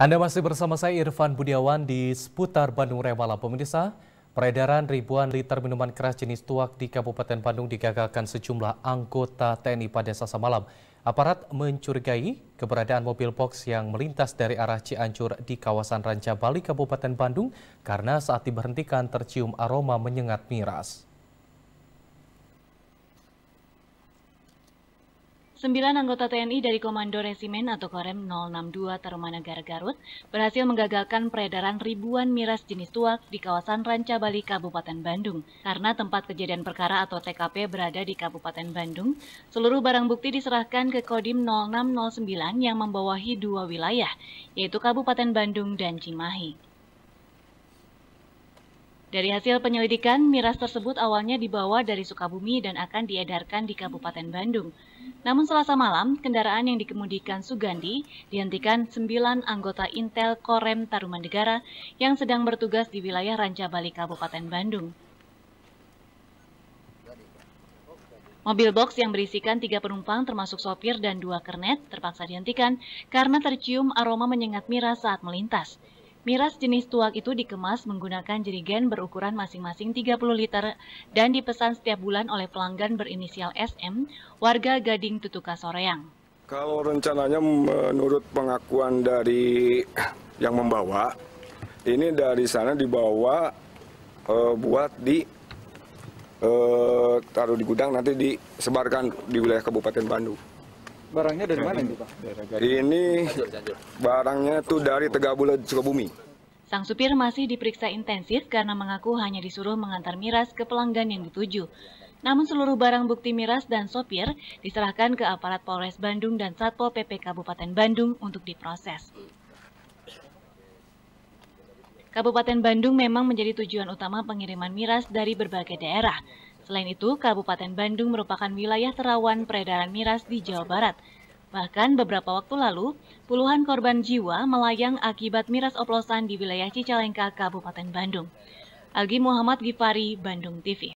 Anda masih bersama saya Irfan Budiawan di seputar Bandung Malam. Pemirsa, peredaran ribuan liter minuman keras jenis tuak di Kabupaten Bandung digagalkan sejumlah anggota TNI pada Selasa malam. Aparat mencurigai keberadaan mobil box yang melintas dari arah Cianjur di kawasan Ranca Bali Kabupaten Bandung karena saat diberhentikan tercium aroma menyengat miras. Sembilan anggota TNI dari Komando Resimen atau Korem 062 Tarumanagara Garut berhasil menggagalkan peredaran ribuan miras jenis tuak di kawasan Ranca Bali, Kabupaten Bandung. Karena tempat kejadian perkara atau TKP berada di Kabupaten Bandung, seluruh barang bukti diserahkan ke Kodim 0609 yang membawahi dua wilayah, yaitu Kabupaten Bandung dan Cimahi. Dari hasil penyelidikan, miras tersebut awalnya dibawa dari Sukabumi dan akan diedarkan di Kabupaten Bandung. Namun selasa malam, kendaraan yang dikemudikan Sugandi dihentikan 9 anggota Intel Korem Tarumanegara yang sedang bertugas di wilayah Ranca Bali Kabupaten Bandung. Mobil box yang berisikan tiga penumpang termasuk sopir dan dua kernet terpaksa dihentikan karena tercium aroma menyengat miras saat melintas. Miras jenis tuak itu dikemas menggunakan jerigen berukuran masing-masing 30 liter dan dipesan setiap bulan oleh pelanggan berinisial SM, warga Gading Tutuka Soreang. Kalau rencananya menurut pengakuan dari yang membawa, ini dari sana dibawa e, buat di e, taruh di gudang nanti disebarkan di wilayah Kabupaten Bandung. Barangnya dari mana ini Pak? Ini barangnya tuh dari Bulan Sukabumi. Sang supir masih diperiksa intensif karena mengaku hanya disuruh mengantar miras ke pelanggan yang dituju. Namun seluruh barang bukti miras dan sopir diserahkan ke aparat Polres Bandung dan Satpol PP Kabupaten Bandung untuk diproses. Kabupaten Bandung memang menjadi tujuan utama pengiriman miras dari berbagai daerah. Selain itu, Kabupaten Bandung merupakan wilayah terawan peredaran miras di Jawa Barat. Bahkan beberapa waktu lalu, puluhan korban jiwa melayang akibat miras oplosan di wilayah Cicalengka, Kabupaten Bandung. Algi Muhammad Gifari, Bandung TV.